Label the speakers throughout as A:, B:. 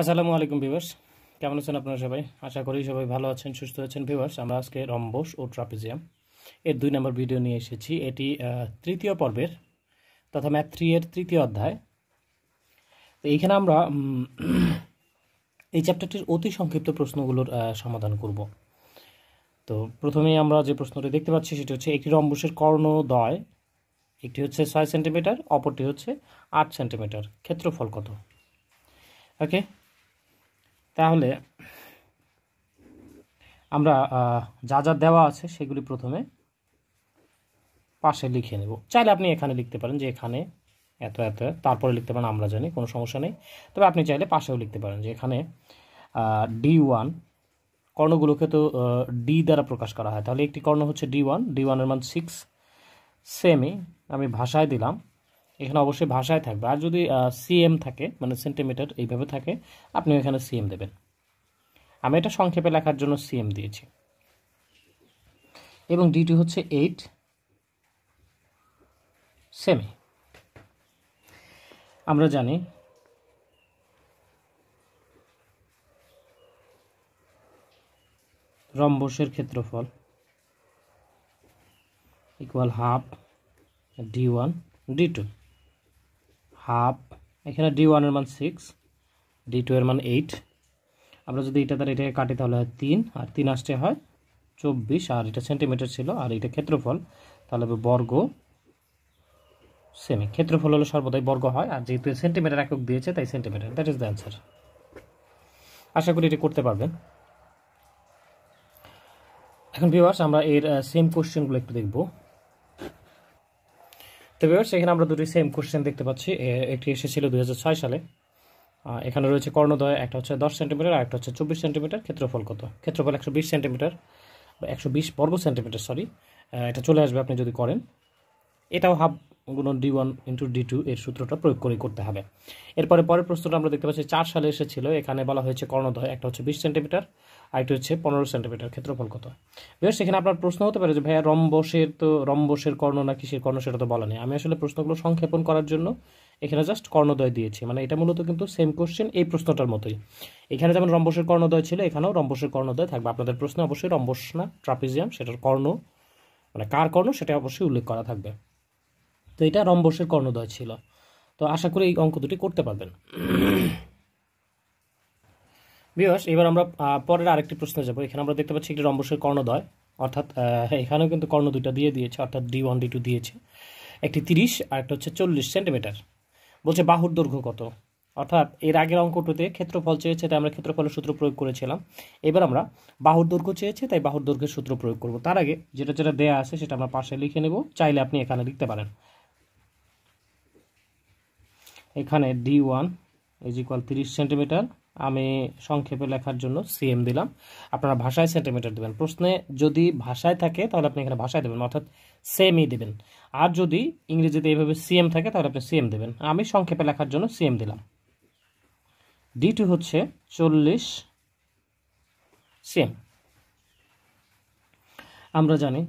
A: আসসালামু আলাইকুম ভিভার্স কেমন আছেন আপনারা সবাই আশা করি সবাই ভালো আছেন সুস্থ আছেন ভিভার্স আমরা আজকে রম্বস ও ট্রাপিজিয়াম এর দুই নম্বর ভিডিও নিয়ে এসেছি এটি তৃতীয় পর্বের তথা ম্যাথ থ্রি এর তৃতীয় অধ্যায় তো এইখানে আমরা এই চ্যাপ্টারটির অতি সংক্ষিপ্ত প্রশ্নগুলোর সমাধান করব তো প্রথমেই আমরা যে প্রশ্নটি দেখতে পাচ্ছি সেটি হচ্ছে একটি রম্বসের কর্ণদয় একটি হচ্ছে ছয় সেন্টিমিটার অপরটি হচ্ছে আট সেন্টিমিটার ক্ষেত্রফল কত ওকে তাহলে আমরা যা যা দেওয়া আছে সেগুলি প্রথমে পাশে লিখে নেব চাইলে আপনি এখানে লিখতে পারেন যে এখানে এত এত তারপরে লিখতে পারেন আমরা জানি কোনো সমস্যা নেই তবে আপনি চাইলে পাশেও লিখতে পারেন যে এখানে ডি ওয়ান কর্ণগুলোকে তো ডি দ্বারা প্রকাশ করা হয় তাহলে একটি কর্ণ হচ্ছে ডি ওয়ান ডি ওয়ানের মান সিক্স সেমি আমি ভাষায় দিলাম এখানে অবশ্যই ভাষায় থাকবে আর যদি সিএম থাকে মানে সেন্টিমিটার এইভাবে থাকে আপনি এখানে সিএম দেবেন আমি এটা সংক্ষেপে লেখার জন্য সিএম দিয়েছি এবং ডিটি হচ্ছে এইট সেমি আমরা জানি রম্বসের ক্ষেত্রফল equal half D one D two half এখানে ডি ওয়ানের মান সিক্স ডি টু এর মান এইট আমরা যদি এটা তার এটাকে কাটি তাহলে হয় তিন আর তিন আসতে হয় চব্বিশ আর এটা সেন্টিমিটার ছিল আর এটা ক্ষেত্রফল তাহলে বর্গ সেমি ক্ষেত্রফল হলো সর্বদাই বর্গ হয় আর যেহেতু সেন্টিমিটার একক দিয়েছে তাই centimetre that is the answer আশা করি এটা করতে পারবেন এখন ভিউয়ার্স আমরা এর সেম কোশ্চেনগুলো একটু দেখবো তো বিবার সেখানে আমরা দুটি সেম কোশ্চেন দেখতে পাচ্ছি একটি এসেছিল দুই সালে এখানে রয়েছে কর্ণদয় একটা হচ্ছে দশ সেন্টিমিটার আর একটা হচ্ছে চব্বিশ সেন্টিমিটার ক্ষেত্রফল কত ক্ষেত্রফল একশো বিশ সেন্টিমিটার বা একশো বিশ বর্গ সেন্টিমিটার সরি এটা চলে আসবে আপনি যদি করেন এটাও হাফ গুণন D one into D two এর সূত্রটা প্রয়োগ করে করতে হবে এরপরে পরের প্রশ্নটা আমরা দেখতে পাচ্ছি চার সালে এসেছিল এখানে বলা হয়েছে কর্ণদয় একটা হচ্ছে বিশ সেন্টিমিটার আরেকটা হচ্ছে পনেরো সেন্টিমিটার ক্ষেত্রফল কত বেশ সেখানে আপনার প্রশ্ন হতে পারে যে ভাইয়া রম্বসের তো রম্বসের কর্ণ না কিসের কর্ণ সেটা তো বলা নেই আমি আসলে প্রশ্নগুলো সংক্ষেপণ করার জন্য এখানে জাস্ট কর্ণদয় দিয়েছি মানে এটা মূলত কিন্তু সেম কোশ্চেন এই প্রশ্নটার মতোই এখানে যেমন রম্বসের কর্ণদয় ছিল এখানেও রম্বসের কর্ণদয় থাকবে আপনাদের প্রশ্নে অবশ্যই রম্বস না ট্রাপিজিয়াম সেটার কর্ণ মানে কার কর্ণ সেটা অবশ্যই উল্লেখ করা থাকবে তো এটা রম্বসের কর্ণদয় ছিল তো আশা করি এই অঙ্ক দুটি করতে পারবেন বিয়স এবার আমরা পরের আরেকটি প্রশ্ন যাবো এখানে আমরা দেখতে পাচ্ছি একটি রম্বসের কর্ণদয় অর্থাৎ এখানেও কিন্তু কর্ণ দুইটা দিয়ে দিয়েছে অর্থাৎ ডি ওয়ান ডি টু দিয়েছে একটি তিরিশ আর একটা হচ্ছে চল্লিশ সেন্টিমিটার বলছে বাহুর দৈর্ঘ্য কত অর্থাৎ এর আগের অঙ্কটুতে ক্ষেত্রফল চেয়েছে তাই আমরা ক্ষেত্রফলের সূত্র প্রয়োগ করেছিলাম এবার আমরা বাহুর দৈর্ঘ্য চেয়েছে তাই বাহুর দৈর্ঘ্যের সূত্র প্রয়োগ করব তার আগে যেটা যেটা দেয়া আছে সেটা আমরা পাশে লিখে নেব চাইলে আপনি এখানে লিখতে পারেন এখানে ডি ওয়ান ইজ ইকুয়াল তিরিশ সেন্টিমিটার আমি সংক্ষেপে লেখার জন্য সিএম দিলাম আপনারা ভাষায় সেন্টিমিটার দেবেন প্রশ্নে যদি ভাষায় থাকে তাহলে আপনি এখানে ভাষায় দেবেন অর্থাৎ সেমই দেবেন আর যদি ইংরেজিতে এইভাবে সিএম থাকে তাহলে আপনি সিএম দেবেন আমি সংক্ষেপে লেখার জন্য সিএম দিলাম ডি টু হচ্ছে চল্লিশ সিএম আমরা জানি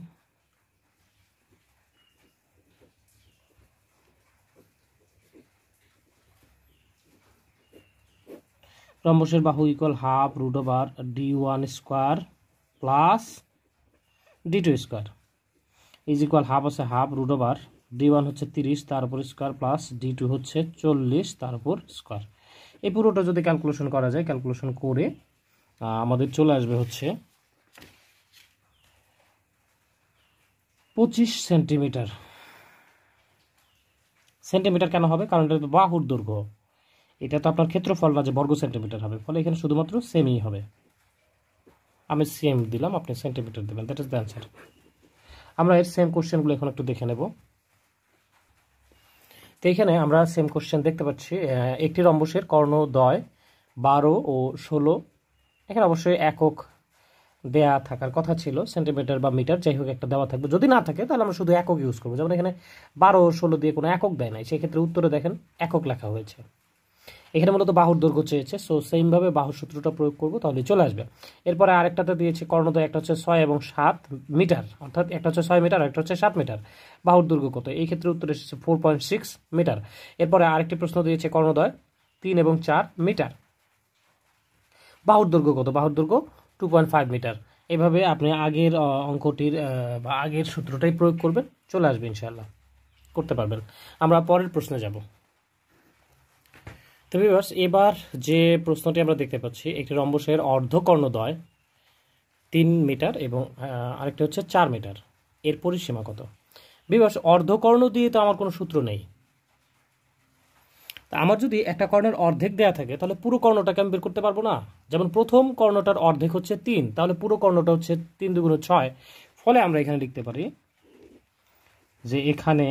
A: রম্বসের বাহু equal half root over D one square plus D two square is equal half আছে half root over D one হচ্ছে তিরিশ তার উপর স্কোয়ার প্লাস ডি টু হচ্ছে চল্লিশ তার উপর স্কোয়ার এই পুরোটা যদি ক্যালকুলেশন করা যায় ক্যালকুলেশন করে আমাদের চলে আসবে হচ্ছে পঁচিশ সেন্টিমিটার সেন্টিমিটার কেন হবে কারণ এটা বাহুর দৈর্ঘ্য এটা তো আপনার ক্ষেত্রফল বা যে বর্গ সেন্টিমিটার হবে ফলে এখানে শুধুমাত্র সেমই হবে আমি সেম দিলাম আপনি সেন্টিমিটার দেবেন দ্যাট ইজ দ্য অ্যান্সার আমরা এর সেম কোশ্চেনগুলো এখন একটু দেখে নেব তো এখানে আমরা সেম কোশ্চেন দেখতে পাচ্ছি একটি রম্বসের কর্ণদ্বয় বারো ও ষোলো এখানে অবশ্যই একক দেয়া থাকার কথা ছিল সেন্টিমিটার বা মিটার যাই হোক একটা দেওয়া থাকবে যদি না থাকে তাহলে আমরা শুধু একক ইউজ করবো যেমন এখানে বারো ষোলো দিয়ে কোনো একক দেয় নাই সেক্ষেত্রে উত্তরে দেখেন একক লেখা হয়েছে এখানে মূলত বাহুর দৈর্ঘ্য চেয়েছে সো সেমভাবে বাহুর সূত্রটা প্রয়োগ করব তাহলে চলে আসবে এরপরে আরেকটাতে দিয়েছে কর্ণদয় একটা হচ্ছে ছয় এবং সাত মিটার অর্থাৎ একটা হচ্ছে ছয় মিটার একটা হচ্ছে সাত মিটার বাহুর দৈর্ঘ্য কত এই ক্ষেত্রে উত্তর এসেছে ফোর পয়েন্ট সিক্স মিটার এরপরে আরেকটি প্রশ্ন দিয়েছে কর্ণদয় তিন এবং চার মিটার বাহুর দৈর্ঘ্য কত বাহুর দৈর্ঘ্য টু পয়েন্ট ফাইভ মিটার এভাবে আপনি আগের অঙ্কটির বা আগের সূত্রটাই প্রয়োগ করবেন চলে আসবে ইনশাল্লাহ করতে পারবেন আমরা পরের প্রশ্নে যাব তো ভিউয়ার্স এবার যে প্রশ্নটি আমরা দেখতে পাচ্ছি একটি রম্বসের অর্ধকর্ণদ্বয় তিন মিটার এবং আরেকটি হচ্ছে চার মিটার এর পরিসীমা কত বিবাস অর্ধকর্ণ দিয়ে তো আমার কোনো সূত্র নেই আমার যদি একটা কর্ণের অর্ধেক দেয়া থাকে তাহলে পুরো কর্ণটাকে আমি বের করতে পারবো না যেমন প্রথম কর্ণটার অর্ধেক হচ্ছে তিন তাহলে পুরো কর্ণটা হচ্ছে তিন দুগুণ ছয় ফলে আমরা এখানে লিখতে পারি যে এখানে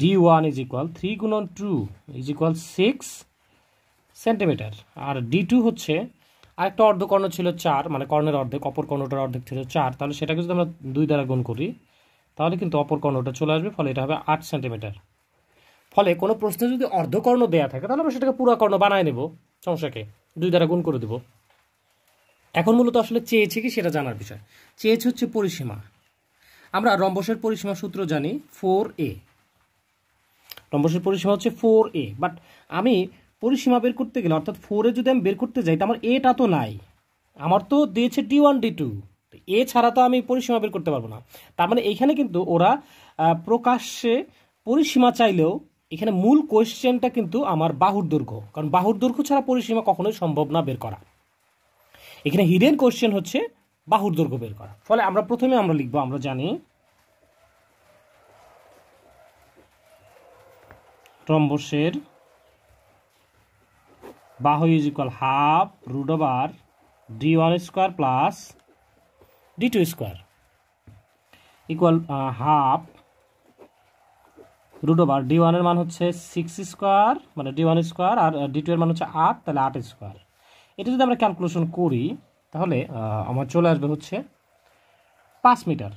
A: D one is equal three গুণন two is equal six centimetre আর ডি টু হচ্ছে আরেকটা অর্ধকর্ণ ছিল চার মানে কর্ণের অর্ধেক অপর কর্ণটার অর্ধেক ছিল চার তাহলে সেটাকে যদি আমরা দুই দ্বারা গুণ করি তাহলে কিন্তু অপর কর্ণটা চলে আসবে ফলে এটা হবে আট সেন্টিমিটার ফলে কোনো প্রশ্নে যদি অর্ধকর্ণ দেয়া থাকে তাহলে আমরা সেটাকে পুরো কর্ণ বানায় নেব সমস্যাকে দুই দ্বারা গুণ করে দেব এখন মূলত আসলে চেয়েছে কি সেটা জানার বিষয় চেয়েছে হচ্ছে পরিসীমা আমরা রম্বসের পরিসীমা সূত্র জানি ফোর এ রম্বসের পরিসীমা হচ্ছে ফোর এ বাট আমি পরিসীমা বের করতে গেলে অর্থাৎ ফোরে যদি আমি বের করতে যাই তো আমার এটা তো নাই আমার তো দিয়েছে ডি ওয়ান ডি টু এ ছাড়া তো আমি পরিসীমা বের করতে পারবো না তার মানে এখানে কিন্তু ওরা প্রকাশ্যে পরিসীমা চাইলেও এখানে মূল কোয়েশ্চেনটা কিন্তু আমার বাহুর দৈর্ঘ্য কারণ বাহুর দৈর্ঘ্য ছাড়া পরিসীমা কখনোই সম্ভব না বের করা এখানে হিডেন কোয়েশ্চেন হচ্ছে বাহুর দৈর্ঘ্য বের করা ফলে আমরা প্রথমে আমরা লিখবো আমরা জানি ট্রম্বসের বাহু is equal half root over D one square plus D two square equal half root over D ওয়ানের মান হচ্ছে সিক্স স্কোয়ার মানে ডি ওয়ান স্কোয়ার আর ডি টু এর মান হচ্ছে আট তাহলে আট স্কোয়ার এটা যদি আমরা ক্যালকুলেশন করি তাহলে আমার চলে আসবে হচ্ছে পাঁচ মিটার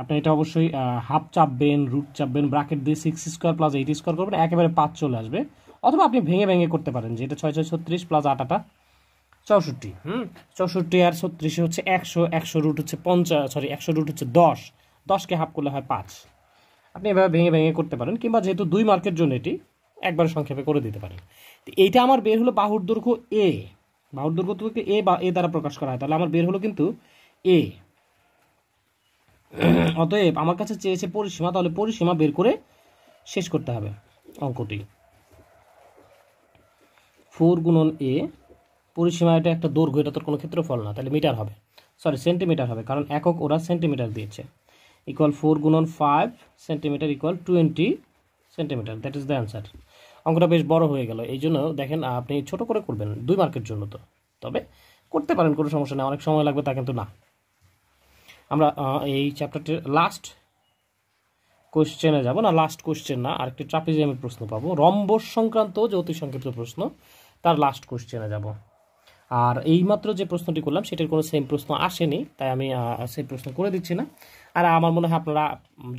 A: আপনি এটা অবশ্যই হাফ চাপবেন রুট চাপবেন ব্রাকেট দিয়ে six square plus eight square করবেন একেবারে পাঁচ চলে আসবে অথবা আপনি ভেঙে ভেঙে করতে পারেন যে এটা ছয় ছয় ছত্রিশ প্লাস আটাটা চৌষট্টি হুম চৌষট্টি আর ছত্রিশে হচ্ছে একশো একশো রুট হচ্ছে পঞ্চাশ সরি একশো রুট হচ্ছে দশ দশকে হাফ করলে হয় পাঁচ আপনি এভাবে ভেঙে ভেঙে করতে পারেন কিংবা যেহেতু দুই মার্কের জন্য এটি একবার সংক্ষেপে করে দিতে পারেন তো এইটা আমার বের হলো বাহুর দৈর্ঘ্য এ বাহুর দৈর্ঘ্যকে এ বা এ দ্বারা প্রকাশ করা হয় তাহলে আমার বের হলো কিন্তু এ হ্যাঁ, হ্যাঁ। অতএব আমার কাছে চেয়েছে পরিসীমা তাহলে পরিসীমা বের করে শেষ করতে হবে অঙ্কটি ফোর গুণন এ পরিসীমা এটা একটা দৈর্ঘ্য এটা তোর কোনো ক্ষেত্রফল না তাহলে মিটার হবে সরি সেন্টিমিটার হবে কারণ একক ওরা সেন্টিমিটার দিয়েছে ইকুয়াল ফোর গুণন five centimetre equal twenty centimetre that is the answer অঙ্কটা বেশ বড় হয়ে গেল এই জন্য দেখেন আপনি ছোট করে করবেন দুই মার্কের জন্য তো তবে করতে পারেন কোনো সমস্যা নেই অনেক সময় লাগবে তা কিন্তু না আমরা এই চ্যাপ্টারটির লাস্ট কোশ্চেনে যাব না লাস্ট কোশ্চেন না আরেকটি ট্রাপিজিয়ামের প্রশ্ন পাবো রম্বস সংক্রান্ত যে অতি সংক্ষিপ্ত প্রশ্ন তার লাস্ট কোশ্চেনে যাব আর এইমাত্র যে প্রশ্নটি করলাম সেটার কোনো সেম প্রশ্ন আসেনি তাই আমি সেই প্রশ্ন করে দিচ্ছি না আর আমার মনে হয় আপনারা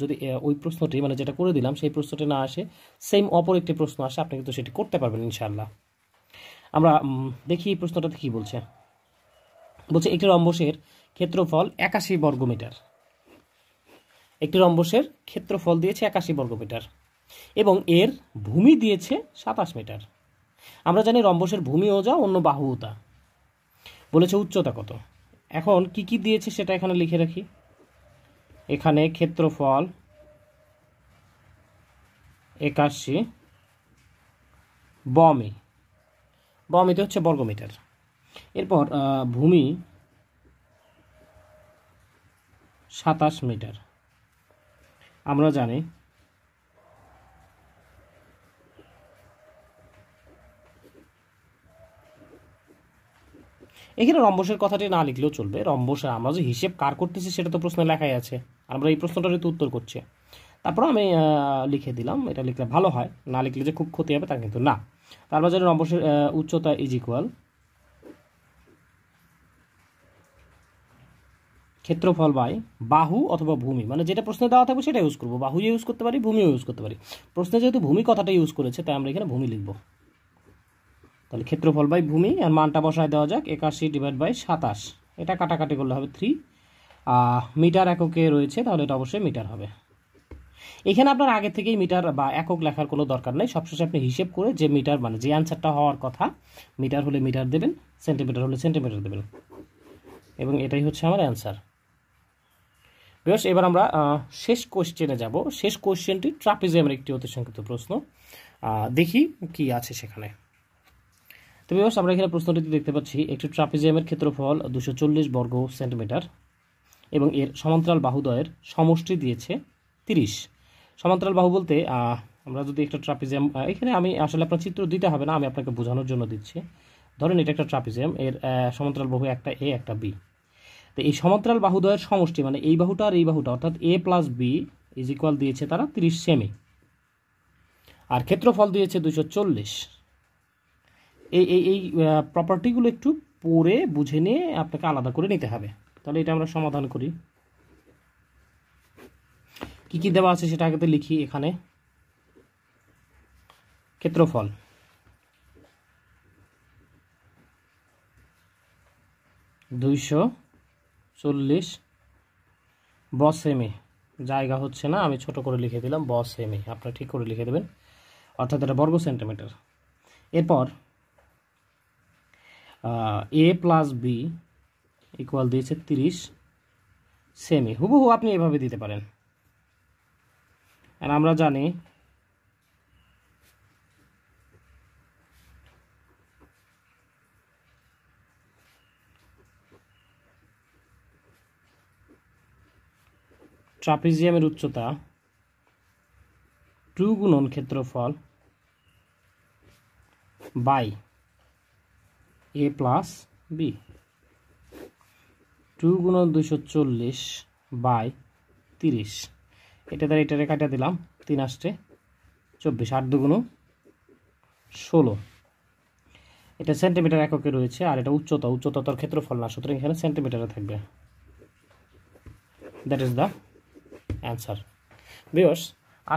A: যদি ওই প্রশ্নটি মানে যেটা করে দিলাম সেই প্রশ্নটি না আসে সেম অপর একটি প্রশ্ন আসে আপনি কিন্তু সেটি করতে পারবেন ইনশাল্লাহ আমরা দেখি এই প্রশ্নটাতে কী বলছে বলছে একটি রম্বসের ক্ষেত্রফল একাশি বর্গমিটার একটি রম্বসের ক্ষেত্রফল দিয়েছে একাশি বর্গমিটার এবং এর ভূমি দিয়েছে সাতাশ মিটার আমরা জানি রম্বসের ভূমি ওজা অন্য বাহুতা বলেছে উচ্চতা কত এখন কি কি দিয়েছে সেটা এখানে লিখে রাখি এখানে ক্ষেত্রফল একাশি বমি বমিতে হচ্ছে বর্গমিটার এরপর ভূমি সাতাশ মিটার আমরা জানি এখানে রম্বসের কথাটি না লিখলেও চলবে রম্বসের আমরা যে হিসেব কার করতেছি সেটা তো প্রশ্নে লেখাই আছে আমরা এই প্রশ্নটার তো উত্তর করছি তারপর আমি লিখে দিলাম এটা লিখলে ভালো হয় না লিখলে যে খুব ক্ষতি হবে তা কিন্তু না তারপর যেন রম্বসের উচ্চতা ইজ ইকুয়াল ক্ষেত্রফল বাই বাহু অথবা ভূমি মানে যেটা প্রশ্নে দেওয়া থাকবে সেটা ইউজ করবো বাহু ইউজ করতে পারি ভূমিও ইউজ করতে পারি প্রশ্নে যেহেতু ভূমি কথাটা ইউজ করেছে তাই আমরা এখানে ভূমি লিখব তাহলে ক্ষেত্রফল বাই ভূমি আর মানটা বসায় দেওয়া যাক একাশি ডিভাইড বাই সাতাশ এটা কাটাকাটি করলে হবে থ্রি মিটার এককে রয়েছে তাহলে এটা অবশ্যই মিটার হবে এখানে আপনার আগে থেকেই মিটার বা একক লেখার কোনো দরকার নেই সবশেষে আপনি হিসেব করে যে মিটার মানে যে অ্যান্সারটা হওয়ার কথা মিটার হলে মিটার দেবেন সেন্টিমিটার হলে সেন্টিমিটার দেবেন এবং এটাই হচ্ছে আমার অ্যান্সার বেশ এবার আমরা শেষ কোশ্চেনে যাব শেষ কোশ্চেনটি ট্রাপিজিয়ামের একটি অতি সংক্ষিপ্ত প্রশ্ন দেখি কি আছে সেখানে তো বেশ আমরা এখানে প্রশ্নটিতে দেখতে পাচ্ছি একটি ট্রাপিজিয়ামের ক্ষেত্রফল দুশো বর্গ সেন্টিমিটার এবং এর সমান্তরাল বাহুদয়ের সমষ্টি দিয়েছে তিরিশ সমান্তরাল বাহু বলতে আমরা যদি একটা ট্রাপিজিয়াম এখানে আমি আসলে আপনার চিত্র দিতে হবে না আমি আপনাকে বোঝানোর জন্য দিচ্ছি ধরেন এটা একটা ট্রাপিজিয়াম এর সমান্তরাল বাহু একটা এ একটা বি তো এই সমান্তরাল বাহুদ্বয়ের সমষ্টি মানে এই বাহুটা আর এই বাহুটা অর্থাৎ A plus B is equal দিয়েছে তারা তিরিশ সেমি আর ক্ষেত্রফল দিয়েছে দুশো চল্লিশ এই এই এই প্রপার্টিগুলো একটু পরে বুঝে নিয়ে আপনাকে আলাদা করে নিতে হবে তাহলে এটা আমরা সমাধান করি কি কি দেওয়া আছে সেটা আগে লিখি এখানে ক্ষেত্রফল দুইশো চল্লিশ বসেমে জায়গা হচ্ছে না আমি ছোট করে লিখে দিলাম বসেমে আপনারা ঠিক করে লিখে দেবেন অর্থাৎ এটা বর্গ সেন্টিমিটার এরপর এ প্লাস বি ইকুয়াল দিয়েছে তিরিশ সেমি হুবহু আপনি এভাবে দিতে পারেন আর আমরা জানি ট্রাপিজিয়ামের উচ্চতা টু গুণন ক্ষেত্রফল by A plus B two গুণন দুশো চল্লিশ বাই তিরিশ এটা তার এটারে রেখাটা দিলাম তিন আসছে চব্বিশ আট দুগুণ ষোলো এটা সেন্টিমিটার এককে রয়েছে আর এটা উচ্চতা উচ্চতা তার ক্ষেত্রফল না সুতরাং এখানে সেন্টিমিটারে থাকবে দ্যাট ইজ দ্য অ্যান্সার বিয়স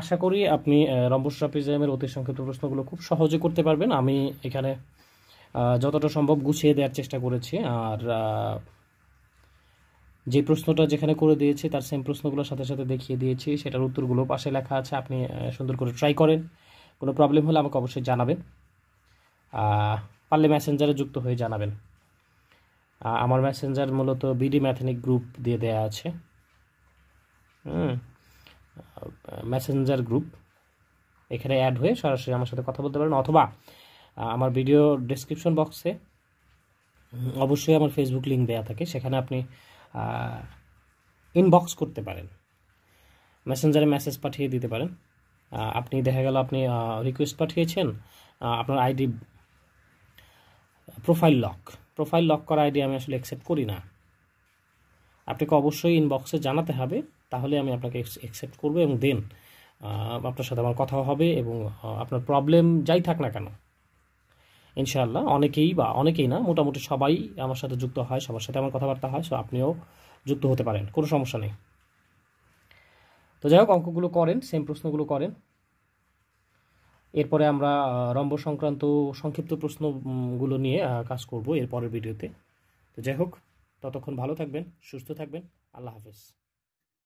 A: আশা করি আপনি রম্বস ট্রাপিজিয়ামের অতি সংক্ষিপ্ত প্রশ্নগুলো খুব সহজে করতে পারবেন আমি এখানে যতটা সম্ভব গুছিয়ে দেওয়ার চেষ্টা করেছি আর যে প্রশ্নটা যেখানে করে দিয়েছি তার সেম প্রশ্নগুলোর সাথে সাথে দেখিয়ে দিয়েছি সেটার উত্তরগুলো পাশে লেখা আছে আপনি সুন্দর করে ট্রাই করেন কোনো প্রবলেম হলে আমাকে অবশ্যই জানাবেন পারলে ম্যাসেঞ্জারে যুক্ত হয়ে জানাবেন আমার ম্যাসেঞ্জার মূলত বিডি ম্যাথেনিক গ্রুপ দিয়ে দেয়া আছে মেসেঞ্জার গ্রুপ এখানে অ্যাড হয়ে সরাসরি আমার সাথে কথা বলতে পারেন অথবা আমার ভিডিও ডিসক্রিপশন বক্সে অবশ্যই আমার ফেসবুক লিঙ্ক দেওয়া থাকে সেখানে আপনি ইনবক্স করতে পারেন মেসেঞ্জারে মেসেজ পাঠিয়ে দিতে পারেন আপনি দেখা গেল আপনি রিকোয়েস্ট পাঠিয়েছেন আপনার ID profile lock profile lock করা আইডি আমি আসলে অ্যাকসেপ্ট করি না আপনাকে অবশ্যই ইনবক্সে জানাতে হবে তাহলে আমি আপনাকে অ্যাকসেপ্ট করবো এবং দেন আপনার সাথে আমার কথাও হবে এবং আপনার প্রবলেম যাই থাক না কেন ইনশাআল্লাহ অনেকেই বা অনেকেই না মোটামুটি সবাই আমার সাথে যুক্ত হয় সবার সাথে আমার কথাবার্তা হয় সো আপনিও যুক্ত হতে পারেন কোনো সমস্যা নেই তো যাই হোক অঙ্কগুলো করেন সেম প্রশ্নগুলো করেন এরপরে আমরা রম্ব সংক্রান্ত সংক্ষিপ্ত প্রশ্নগুলো নিয়ে কাজ করব এরপরের ভিডিওতে তো যাই হোক ততক্ষণ ভালো থাকবেন সুস্থ থাকবেন আল্লাহ হাফেজ